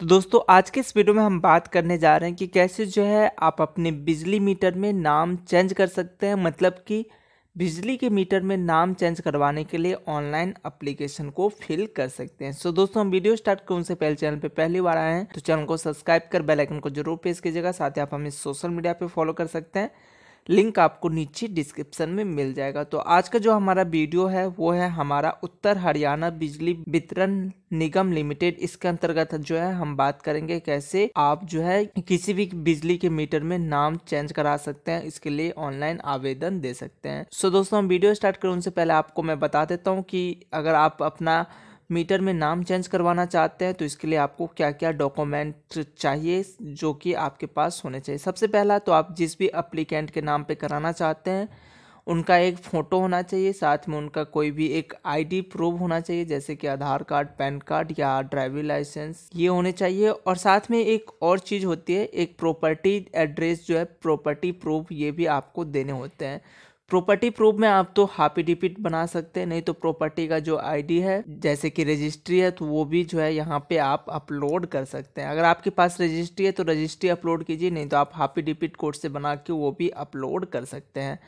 तो दोस्तों आज के इस वीडियो में हम बात करने जा रहे हैं कि कैसे जो है आप अपने बिजली मीटर में नाम चेंज कर सकते हैं मतलब कि बिजली के मीटर में नाम चेंज करवाने के लिए ऑनलाइन अप्लीकेशन को फिल कर सकते हैं सो so, दोस्तों हम वीडियो स्टार्ट कर उनसे पहले चैनल पे पहली बार आए हैं तो चैनल को सब्सक्राइब कर बेल आइकन को जरूर प्रेस कीजिएगा साथ ही आप हमें सोशल मीडिया पे फॉलो कर सकते हैं लिंक आपको नीचे डिस्क्रिप्शन में मिल जाएगा तो आज का जो हमारा वीडियो है वो है हमारा उत्तर हरियाणा बिजली वितरण निगम लिमिटेड इसके अंतर्गत जो है हम बात करेंगे कैसे आप जो है किसी भी बिजली के मीटर में नाम चेंज करा सकते हैं इसके लिए ऑनलाइन आवेदन दे सकते हैं सो दोस्तों हम वीडियो स्टार्ट करें उनसे पहले आपको मैं बता देता हूँ कि अगर आप अपना मीटर में नाम चेंज करवाना चाहते हैं तो इसके लिए आपको क्या क्या डॉक्यूमेंट चाहिए जो कि आपके पास होने चाहिए सबसे पहला तो आप जिस भी अप्लीकेंट के नाम पे कराना चाहते हैं उनका एक फ़ोटो होना चाहिए साथ में उनका कोई भी एक आईडी प्रूफ होना चाहिए जैसे कि आधार कार्ड पैन कार्ड या ड्राइविंग लाइसेंस ये होने चाहिए और साथ में एक और चीज़ होती है एक प्रॉपर्टी एड्रेस जो है प्रॉपर्टी प्रूफ ये भी आपको देने होते हैं प्रॉपर्टी प्रूफ में आप तो हापी डिपिट बना सकते हैं नहीं तो प्रॉपर्टी का जो आईडी है जैसे कि रजिस्ट्री है तो वो भी जो है यहाँ पे आप अपलोड कर सकते हैं अगर आपके पास रजिस्ट्री है तो रजिस्ट्री अपलोड कीजिए नहीं तो आप हापी डिपिट कोड से बना के वो भी अपलोड कर सकते हैं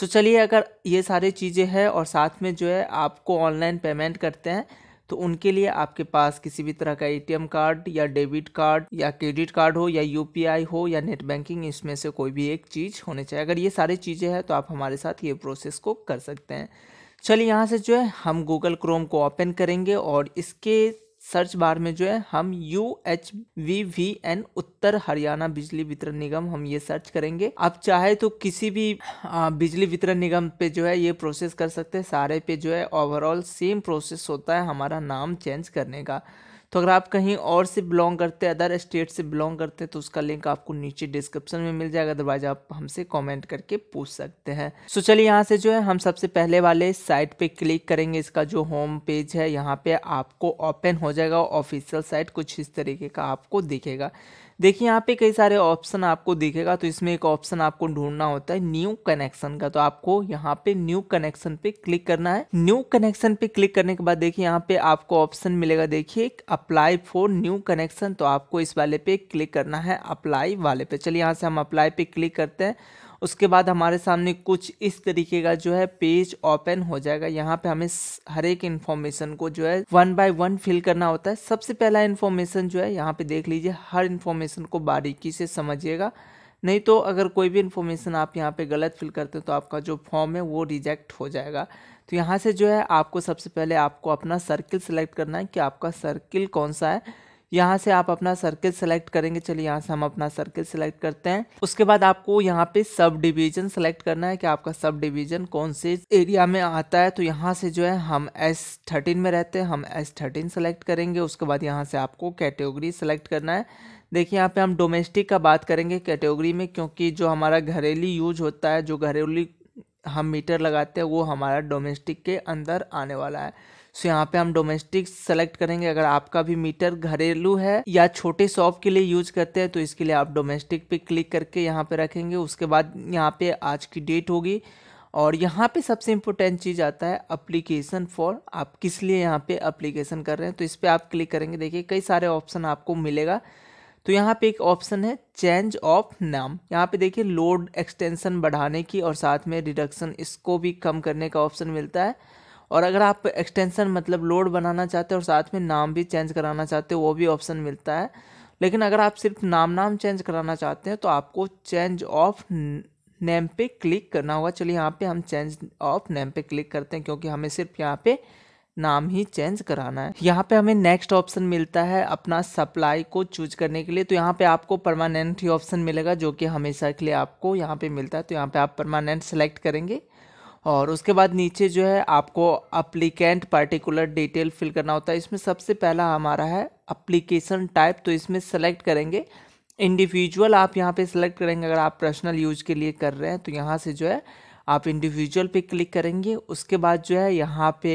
सो चलिए अगर ये सारी चीज़ें हैं और साथ में जो है आपको ऑनलाइन पेमेंट करते हैं तो उनके लिए आपके पास किसी भी तरह का एटीएम कार्ड या डेबिट कार्ड या क्रेडिट कार्ड हो या यूपीआई हो या नेट बैंकिंग इसमें से कोई भी एक चीज़ होने चाहिए अगर ये सारी चीज़ें हैं तो आप हमारे साथ ये प्रोसेस को कर सकते हैं चलिए यहाँ से जो है हम गूगल क्रोम को ओपन करेंगे और इसके सर्च बार में जो है हम U H V V N Uttar Haryana Bijli Vitran निगम हम ये सर्च करेंगे आप चाहे तो किसी भी बिजली वितरण निगम पे जो है ये प्रोसेस कर सकते हैं सारे पे जो है ओवरऑल सेम प्रोसेस होता है हमारा नाम चेंज करने का तो अगर आप कहीं और से बिलोंग करते हैं अदर स्टेट से बिलोंग करते हैं तो उसका लिंक आपको नीचे डिस्क्रिप्शन में मिल जाएगा अदरवाइज आप हमसे कॉमेंट करके पूछ सकते हैं सो चलिए यहाँ से जो है हम सबसे पहले वाले साइट पर क्लिक करेंगे इसका जो होम पेज है यहाँ पे आपको ओपन हो जाएगा ऑफिशियल साइट कुछ इस तरीके का आपको दिखेगा देखिए यहाँ पे कई सारे ऑप्शन आपको दिखेगा तो इसमें एक ऑप्शन आपको ढूंढना होता है न्यू कनेक्शन का तो आपको यहाँ पे न्यू कनेक्शन पे क्लिक करना है न्यू कनेक्शन पे क्लिक करने के बाद देखिए यहाँ पे आपको ऑप्शन मिलेगा देखिए अप्लाई फॉर न्यू कनेक्शन तो आपको इस वाले पे क्लिक करना है अप्लाई वाले पे चलिए यहाँ से हम अप्लाई पे क्लिक करते हैं उसके बाद हमारे सामने कुछ इस तरीके का जो है पेज ओपन हो जाएगा यहाँ पे हमें हर एक इन्फॉर्मेशन को जो है वन बाय वन फिल करना होता है सबसे पहला इन्फॉर्मेशन जो है यहाँ पे देख लीजिए हर इन्फॉर्मेशन को बारीकी से समझिएगा नहीं तो अगर कोई भी इन्फॉर्मेशन आप यहाँ पे गलत फिल करते हैं तो आपका जो फॉर्म है वो रिजेक्ट हो जाएगा तो यहाँ से जो है आपको सबसे पहले आपको अपना सर्किल सेलेक्ट करना है कि आपका सर्किल कौन सा है यहाँ से आप अपना सर्किल सेलेक्ट करेंगे चलिए यहाँ से हम अपना सर्किल सेलेक्ट करते हैं उसके बाद आपको यहाँ पे सब डिवीजन सेलेक्ट करना है कि आपका सब डिवीजन कौन से एरिया में आता है तो यहाँ से जो है हम एस थर्टीन में रहते हैं हम एस थर्टीन सेलेक्ट करेंगे उसके बाद यहाँ से आपको कैटेगरी सेलेक्ट करना है देखिए यहाँ पे हम डोमेस्टिक का बात करेंगे कैटेगरी में क्योंकि जो हमारा घरेली यूज होता है जो घरेलू हम मीटर लगाते हैं वो हमारा डोमेस्टिक के अंदर आने वाला है सो so, यहाँ पे हम डोमेस्टिक सेलेक्ट करेंगे अगर आपका भी मीटर घरेलू है या छोटे शॉप के लिए यूज करते हैं तो इसके लिए आप डोमेस्टिक पे क्लिक करके यहाँ पे रखेंगे उसके बाद यहाँ पे आज की डेट होगी और यहाँ पे सबसे इम्पोर्टेंट चीज़ आता है अप्लीकेशन फॉर आप किस लिए यहाँ पे अप्लीकेशन कर रहे हैं तो इस पर आप क्लिक करेंगे देखिए कई सारे ऑप्शन आपको मिलेगा तो यहाँ पे एक ऑप्शन है चेंज ऑफ नाम यहाँ पे देखिए लोड एक्सटेंशन बढ़ाने की और साथ में रिडक्शन इसको भी कम करने का ऑप्शन मिलता है और अगर आप एक्सटेंशन मतलब लोड बनाना चाहते हैं और साथ में नाम भी चेंज कराना चाहते हो वो भी ऑप्शन मिलता है लेकिन अगर आप सिर्फ नाम नाम चेंज कराना चाहते हैं तो आपको चेंज ऑफ नेम पे क्लिक करना होगा चलिए यहाँ पे हम चेंज ऑफ नेम पे क्लिक करते हैं क्योंकि हमें सिर्फ यहाँ पे नाम ही चेंज कराना है यहाँ पे हमें नेक्स्ट ऑप्शन मिलता है अपना सप्लाई को चूज करने के लिए तो यहाँ पे आपको परमानेंट ही ऑप्शन मिलेगा जो कि हमेशा के लिए आपको यहाँ पे मिलता है तो यहाँ पे आप परमानेंट सेलेक्ट करेंगे और उसके बाद नीचे जो है आपको अप्लीकेंट पार्टिकुलर डिटेल फिल करना होता है इसमें सबसे पहला हमारा है अप्लीकेशन टाइप तो इसमें सेलेक्ट करेंगे इंडिविजुअल आप यहाँ पे सिलेक्ट करेंगे अगर आप पर्सनल यूज के लिए कर रहे हैं तो यहाँ से जो है आप इंडिविजुअल पे क्लिक करेंगे उसके बाद जो है यहाँ पे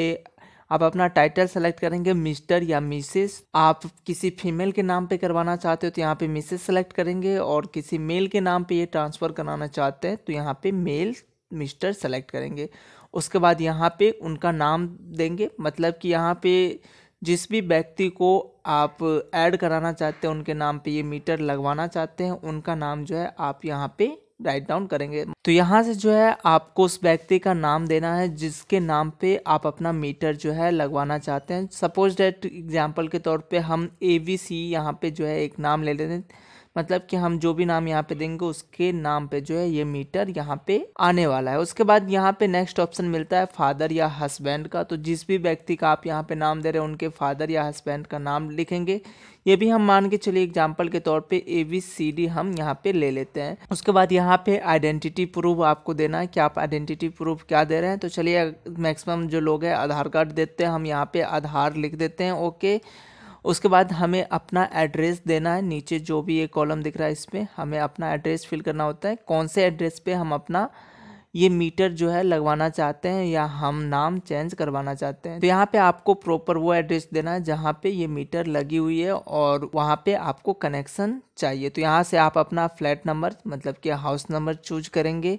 आप अपना टाइटल सेलेक्ट करेंगे मिस्टर या मिसेस आप किसी फीमेल के नाम पे करवाना चाहते हो तो यहाँ पे मिसेस सेलेक्ट करेंगे और किसी मेल के नाम पे ये ट्रांसफ़र कराना चाहते हैं तो यहाँ पे मेल मिस्टर सेलेक्ट करेंगे उसके बाद यहाँ पे उनका नाम देंगे मतलब कि यहाँ पे जिस भी व्यक्ति को आप ऐड कराना चाहते हैं उनके नाम पे ये मीटर लगवाना चाहते हैं उनका नाम जो है आप यहाँ पे राइट डाउन करेंगे तो यहाँ से जो है आपको उस व्यक्ति का नाम देना है जिसके नाम पे आप अपना मीटर जो है लगवाना चाहते हैं सपोज डेट एग्जाम्पल के तौर पे हम ए वी सी यहाँ पे जो है एक नाम ले लेते हैं मतलब कि हम जो भी नाम यहाँ पे देंगे उसके नाम पे जो है ये मीटर यहाँ पे आने वाला है उसके बाद यहाँ पे नेक्स्ट ऑप्शन मिलता है फादर या हस्बैंड का तो जिस भी व्यक्ति का आप यहाँ पे नाम दे रहे हैं उनके फादर या हस्बैंड का नाम लिखेंगे ये भी हम मान के चलिए एग्जाम्पल के तौर पे ए बी सी डी हम यहाँ पे ले लेते हैं उसके बाद यहाँ पे आइडेंटिटी प्रूफ आपको देना है कि आप आइडेंटिटी प्रूफ क्या दे रहे हैं तो चलिए मैक्सिमम जो लोग हैं आधार कार्ड देते हैं हम यहाँ पे आधार लिख देते हैं ओके okay. उसके बाद हमें अपना एड्रेस देना है नीचे जो भी ये कॉलम दिख रहा है इसमें हमें अपना एड्रेस फिल करना होता है कौन से एड्रेस पे हम अपना ये मीटर जो है लगवाना चाहते हैं या हम नाम चेंज करवाना चाहते हैं तो यहाँ पे आपको प्रॉपर वो एड्रेस देना है जहाँ पे ये मीटर लगी हुई है और वहाँ पे आपको कनेक्शन चाहिए तो यहाँ से आप अपना फ्लैट नंबर मतलब कि हाउस नंबर चूज करेंगे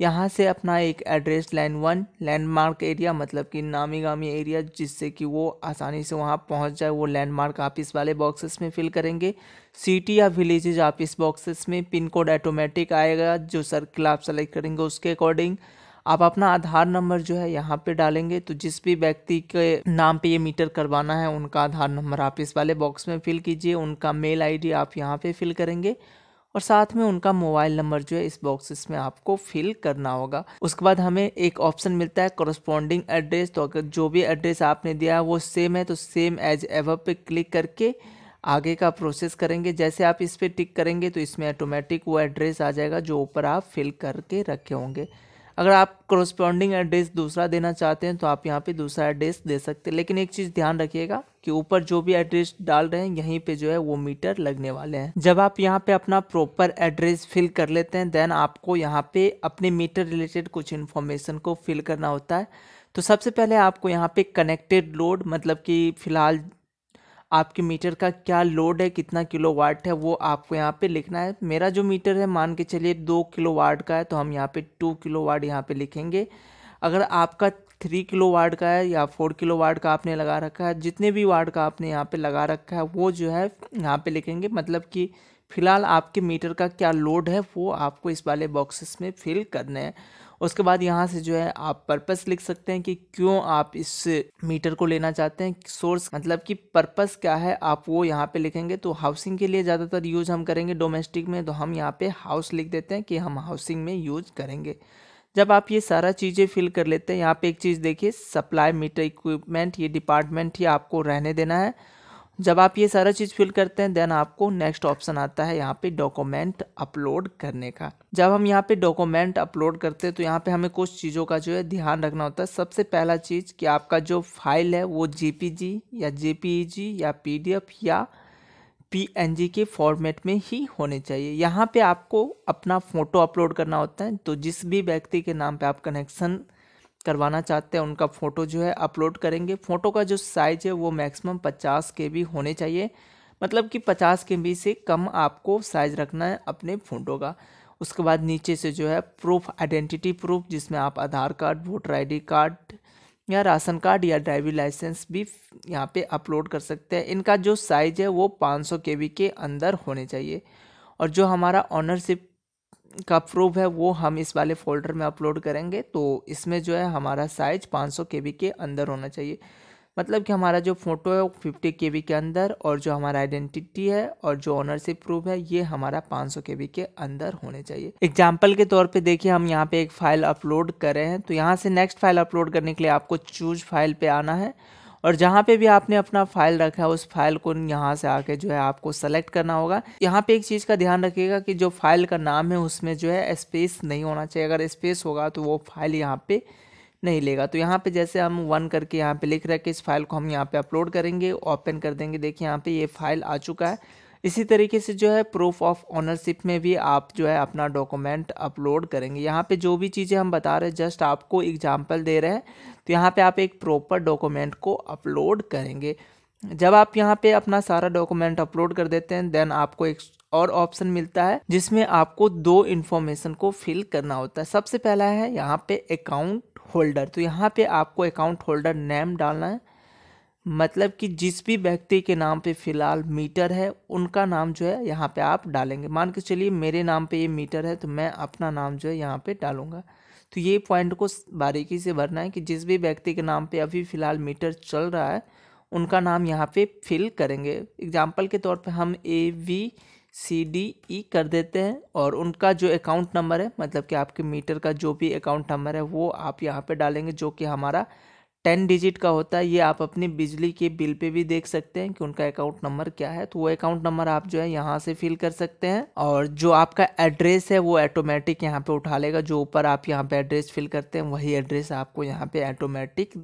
यहाँ से अपना एक address line one landmark area मतलब कि नामी गामी एरिया जिससे कि वो आसानी से वहाँ पहुँच जाए वो लैंडमार्क आप इस वाले बॉक्सेस में फिल करेंगे सिटी या विलेजेज आप इस बॉक्सेस में पिन कोड ऑटोमेटिक आएगा जो सर्किल आप सेलेक्ट करेंगे उसके अकॉर्डिंग आप अपना आधार नंबर जो है यहाँ पे डालेंगे तो जिस भी व्यक्ति के नाम पे ये मीटर करवाना है उनका आधार नंबर आप इस वाले बॉक्स में फिल कीजिए उनका मेल आईडी आप यहाँ पे फिल करेंगे और साथ में उनका मोबाइल नंबर जो है इस बॉक्सेस में आपको फिल करना होगा उसके बाद हमें एक ऑप्शन मिलता है कॉरस्पॉन्डिंग एड्रेस तो अगर जो भी एड्रेस आपने दिया है वो सेम है तो सेम एज एवर पे क्लिक करके आगे का प्रोसेस करेंगे जैसे आप इस पर टिक करेंगे तो इसमें ऑटोमेटिक वो एड्रेस आ जाएगा जो ऊपर आप फिल करके रखे होंगे अगर आप क्रोस्पॉन्डिंग एड्रेस दूसरा देना चाहते हैं तो आप यहाँ पे दूसरा एड्रेस दे सकते हैं लेकिन एक चीज़ ध्यान रखिएगा कि ऊपर जो भी एड्रेस डाल रहे हैं यहीं पे जो है वो मीटर लगने वाले हैं जब आप यहाँ पे अपना प्रॉपर एड्रेस फिल कर लेते हैं देन आपको यहाँ पे अपने मीटर रिलेटेड कुछ इन्फॉर्मेशन को फिल करना होता है तो सबसे पहले आपको यहाँ पे कनेक्टेड लोड मतलब कि फ़िलहाल आपके मीटर का क्या लोड है कितना किलो वाट है वो आपको यहाँ पे लिखना है मेरा जो मीटर है मान के चलिए दो किलो वाट का है तो हम यहाँ पे टू किलो वाट यहाँ पे लिखेंगे अगर आपका थ्री किलो वाट का है या फोर किलो वाट का आपने लगा रखा है जितने भी वाट का आपने यहाँ पे लगा रखा है वो जो है यहाँ पे लिखेंगे मतलब कि फ़िलहाल आपके मीटर का क्या लोड है वो आपको इस वाले बॉक्सेस में फिल करना है उसके बाद यहाँ से जो है आप पर्पस लिख सकते हैं कि क्यों आप इस मीटर को लेना चाहते हैं सोर्स मतलब कि पर्पस क्या है आप वो यहाँ पे लिखेंगे तो हाउसिंग के लिए ज़्यादातर यूज हम करेंगे डोमेस्टिक में तो हम यहाँ पे हाउस लिख देते हैं कि हम हाउसिंग में यूज करेंगे जब आप ये सारा चीज़ें फिल कर लेते हैं यहाँ पर एक चीज़ देखिए सप्लाई मीटर इक्विपमेंट ये डिपार्टमेंट ही आपको रहने देना है जब आप ये सारा चीज़ फिल करते हैं देन आपको नेक्स्ट ऑप्शन आता है यहाँ पे डॉक्यूमेंट अपलोड करने का जब हम यहाँ पे डॉक्यूमेंट अपलोड करते हैं तो यहाँ पे हमें कुछ चीज़ों का जो है ध्यान रखना होता है सबसे पहला चीज़ कि आपका जो फाइल है वो जी या जे e या पी या पीएनजी के फॉर्मेट में ही होने चाहिए यहाँ पर आपको अपना फ़ोटो अपलोड करना होता है तो जिस भी व्यक्ति के नाम पर आप कनेक्शन करवाना चाहते हैं उनका फ़ोटो जो है अपलोड करेंगे फ़ोटो का जो साइज़ है वो मैक्सिमम पचास के बी होने चाहिए मतलब कि पचास के बी से कम आपको साइज़ रखना है अपने फ़ोटो का उसके बाद नीचे से जो है प्रूफ आइडेंटिटी प्रूफ जिसमें आप Aadhaar card voter ID card या राशन कार्ड या ड्राइविंग लाइसेंस भी यहाँ पे अपलोड कर सकते हैं इनका जो साइज़ है वो 500 सौ के बी के अंदर होने चाहिए और जो हमारा ऑनरशिप का प्रूफ है वो हम इस वाले फोल्डर में अपलोड करेंगे तो इसमें जो है हमारा साइज 500 सौ के अंदर होना चाहिए मतलब कि हमारा जो फ़ोटो है वो फिफ्टी के के अंदर और जो हमारा आइडेंटिटी है और जो ऑनरशिप प्रूफ है ये हमारा 500 सौ के के अंदर होने चाहिए एग्जाम्पल के तौर पे देखिए हम यहाँ पे एक फ़ाइल अपलोड कर रहे हैं तो यहाँ से नेक्स्ट फाइल अपलोड करने के लिए आपको चूज फाइल पे आना है और जहाँ पे भी आपने अपना फाइल रखा है उस फाइल को यहाँ से आके जो है आपको सेलेक्ट करना होगा यहाँ पे एक चीज़ का ध्यान रखिएगा कि जो फाइल का नाम है उसमें जो है स्पेस नहीं होना चाहिए अगर स्पेस होगा तो वो फाइल यहाँ पे नहीं लेगा तो यहाँ पे जैसे हम वन करके यहाँ पे लिख रहे हैं कि इस फाइल को हम यहाँ पे अपलोड करेंगे ओपन कर देंगे देखिए यहाँ पे ये फाइल आ चुका है इसी तरीके से जो है प्रूफ ऑफ ऑनरशिप में भी आप जो है अपना डॉक्यूमेंट अपलोड करेंगे यहाँ पे जो भी चीज़ें हम बता रहे हैं जस्ट आपको एग्जाम्पल दे रहे हैं तो यहाँ पे आप एक प्रॉपर डॉक्यूमेंट को अपलोड करेंगे जब आप यहाँ पे अपना सारा डॉक्यूमेंट अपलोड कर देते हैं देन आपको एक और ऑप्शन मिलता है जिसमें आपको दो इन्फॉर्मेशन को फिल करना होता है सबसे पहला है यहाँ पर अकाउंट होल्डर तो यहाँ पर आपको अकाउंट होल्डर नेम डालना है मतलब कि जिस भी व्यक्ति के नाम पे फ़िलहाल मीटर है उनका नाम जो है यहाँ पे आप डालेंगे मान के चलिए मेरे नाम पे ये मीटर है तो मैं अपना नाम जो है यहाँ पे डालूँगा तो ये पॉइंट को बारीकी से भरना है कि जिस भी व्यक्ति के नाम पे अभी फ़िलहाल मीटर चल रहा है उनका नाम यहाँ पे फिल करेंगे एग्जाम्पल के तौर पर हम A V C D E कर देते हैं और उनका जो अकाउंट नंबर है मतलब कि आपके मीटर का जो भी अकाउंट नंबर है वो आप यहाँ पर डालेंगे जो कि हमारा टेन डिजिट का होता है ये आप अपनी बिजली के बिल पे भी देख सकते हैं कि उनका अकाउंट नंबर क्या है तो वो अकाउंट नंबर आप जो है यहाँ से फिल कर सकते हैं और जो आपका एड्रेस है वो ऑटोमेटिक यहाँ पे उठा लेगा जो ऊपर आप यहाँ पे एड्रेस फिल करते हैं वही एड्रेस आपको यहाँ पे ऑटोमेटिक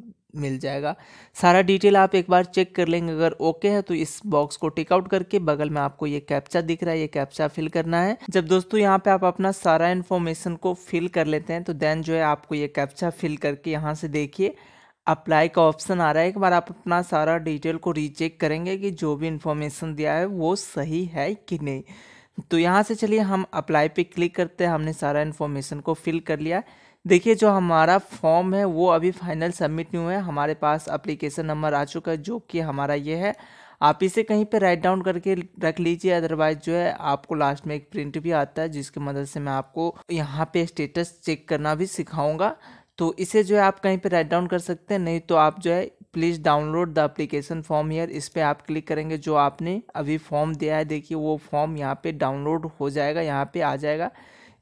मिल जाएगा सारा डिटेल आप एक बार चेक कर लेंगे अगर ओके है तो इस बॉक्स को टिकआउट करके बगल में आपको ये कैप्चा दिख रहा है ये कैप्चा फिल करना है जब दोस्तों यहाँ पे आप अपना सारा इन्फॉर्मेशन को फिल कर लेते हैं तो देन जो है आपको ये कैप्चा फिल करके यहाँ से देखिए अप्लाई का ऑप्शन आ रहा है एक बार आप अपना सारा डिटेल को रीचेक करेंगे कि जो भी इन्फॉर्मेशन दिया है वो सही है कि नहीं तो यहाँ से चलिए हम अप्लाई पे क्लिक करते हैं हमने सारा इन्फॉर्मेशन को फिल कर लिया देखिए जो हमारा फॉर्म है वो अभी फाइनल सबमिट नहीं हुआ है हमारे पास अप्लीकेशन नंबर आ चुका है जो कि हमारा ये है आप इसे कहीं पे राइट डाउन करके रख लीजिए अदरवाइज जो है आपको लास्ट में एक प्रिंट भी आता है जिसकी मदद से मैं आपको यहाँ पे स्टेटस चेक करना भी सिखाऊंगा तो इसे जो है आप कहीं पे राइट डाउन कर सकते हैं नहीं तो आप जो है please download the application form here इस पर आप क्लिक करेंगे जो आपने अभी फॉर्म दिया है देखिए वो फॉर्म यहाँ पे डाउनलोड हो जाएगा यहाँ पे आ जाएगा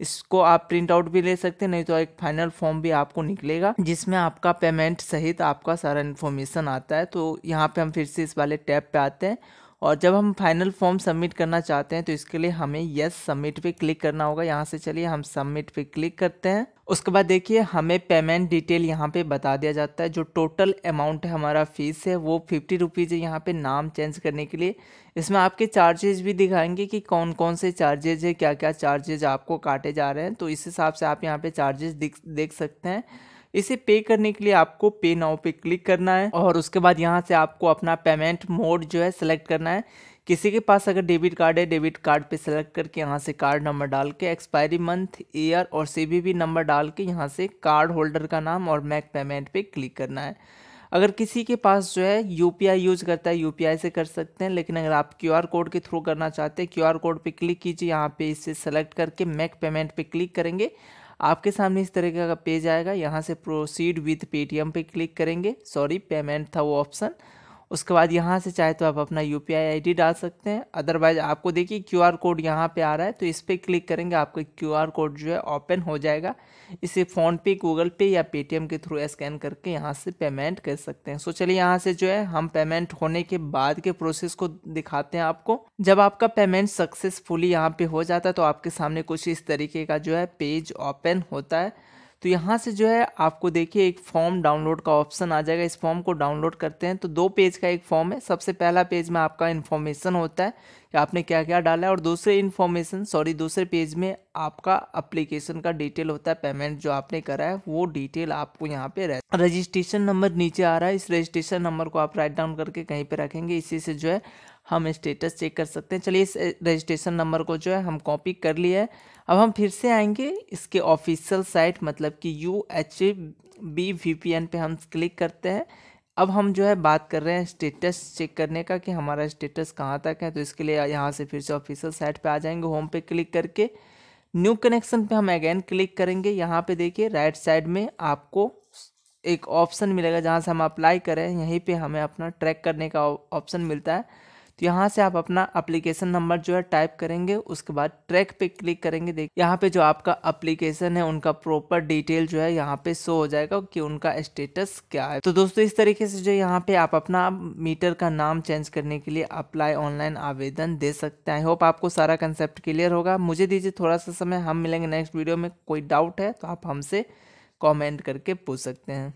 इसको आप प्रिंट आउट भी ले सकते हैं नहीं तो एक फाइनल फॉर्म भी आपको निकलेगा जिसमें आपका पेमेंट सहित आपका सारा इन्फॉर्मेशन आता है तो यहाँ पे हम फिर से इस वाले टैब पे आते हैं और जब हम फाइनल फॉर्म सबमिट करना चाहते हैं तो इसके लिए हमें यस सबमिट पे क्लिक करना होगा यहाँ से चलिए हम सबमिट पे क्लिक करते हैं उसके बाद देखिए हमें पेमेंट डिटेल यहाँ पे बता दिया जाता है जो टोटल अमाउंट है हमारा फीस है वो फिफ्टी रुपीज़ है यहाँ पे नाम चेंज करने के लिए इसमें आपके चार्जेज भी दिखाएंगे कि कौन कौन से चार्जेज है क्या क्या चार्जेज आपको काटे जा रहे हैं तो इस हिसाब से आप यहाँ पे चार्जेस देख सकते हैं इसे पे करने के लिए आपको पे नाउ पे क्लिक करना है और उसके बाद यहाँ से आपको अपना पेमेंट मोड जो है सेलेक्ट करना है किसी के पास अगर डेबिट कार्ड है डेबिट कार्ड पे सेलेक्ट करके यहाँ से कार्ड नंबर डाल के एक्सपायरी मंथ ईयर और सीवीवी नंबर डाल के यहाँ से कार्ड होल्डर का नाम और मैक पेमेंट पे क्लिक करना है अगर किसी के पास जो है यू यूज़ करता है यू से कर सकते हैं लेकिन अगर आप क्यू कोड के थ्रू करना चाहते हैं क्यू कोड पर क्लिक कीजिए यहाँ पर इसे सेलेक्ट करके मैक पेमेंट पर क्लिक करेंगे आपके सामने इस तरीके का पेज आएगा यहाँ से प्रोसीड विथ पेटीएम पे क्लिक करेंगे सॉरी पेमेंट था वो ऑप्शन उसके बाद यहाँ से चाहे तो आप अपना यू पी आई डाल सकते हैं अदरवाइज आपको देखिए क्यू आर कोड यहाँ पर आ रहा है तो इस पर क्लिक करेंगे आपका क्यू आर कोड जो है ओपन हो जाएगा इसे फ़ोनपे गूगल पे या पेटीएम के थ्रू स्कैन करके यहाँ से पेमेंट कर सकते हैं सो चलिए यहाँ से जो है हम पेमेंट होने के बाद के प्रोसेस को दिखाते हैं आपको जब आपका पेमेंट सक्सेसफुली यहाँ पे हो जाता है तो आपके सामने कुछ इस तरीके का जो है पेज ओपन होता है तो यहाँ से जो है आपको देखिए एक फॉर्म डाउनलोड का ऑप्शन आ जाएगा इस फॉर्म को डाउनलोड करते हैं तो दो पेज का एक फॉर्म है सबसे पहला पेज में आपका इन्फॉर्मेशन होता है कि आपने क्या क्या डाला है और दूसरे इन्फॉर्मेशन सॉरी दूसरे पेज में आपका अप्लीकेशन का डिटेल होता है पेमेंट जो आपने करा है वो डिटेल आपको यहाँ पे रह रजिस्ट्रेशन नंबर नीचे आ रहा है इस रजिस्ट्रेशन नंबर को आप राइट डाउन करके कहीं पे रखेंगे इसी से जो है हम स्टेटस चेक कर सकते हैं चलिए इस रजिस्ट्रेशन नंबर को जो है हम कॉपी कर लिया है अब हम फिर से आएंगे इसके ऑफिशियल साइट मतलब कि U H B V N एन पे हम क्लिक करते हैं अब हम जो है बात कर रहे हैं स्टेटस चेक करने का कि हमारा स्टेटस कहाँ तक है तो इसके लिए यहाँ से फिर से ऑफिशियल साइट पर आ जाएंगे होम पे क्लिक करके न्यू कनेक्शन पे हम अगेन क्लिक करेंगे यहाँ पे देखिए राइट साइड में आपको एक ऑप्शन मिलेगा जहाँ से हम अप्लाई करें यहीं पे हमें अपना ट्रैक करने का ऑप्शन मिलता है तो यहाँ से आप अपना अप्लीकेशन नंबर जो है टाइप करेंगे उसके बाद ट्रैक पे क्लिक करेंगे देख यहाँ पे जो आपका अप्लीकेशन है उनका प्रॉपर डिटेल जो है यहाँ पे शो हो जाएगा कि उनका स्टेटस क्या है तो दोस्तों इस तरीके से जो यहाँ पे आप अपना मीटर का नाम चेंज करने के लिए अप्लाई ऑनलाइन आवेदन दे सकते हैं आई होप आपको सारा कंसेप्ट क्लियर होगा मुझे दीजिए थोड़ा सा समय हम मिलेंगे नेक्स्ट वीडियो में कोई डाउट है तो आप हमसे कॉमेंट करके पूछ सकते हैं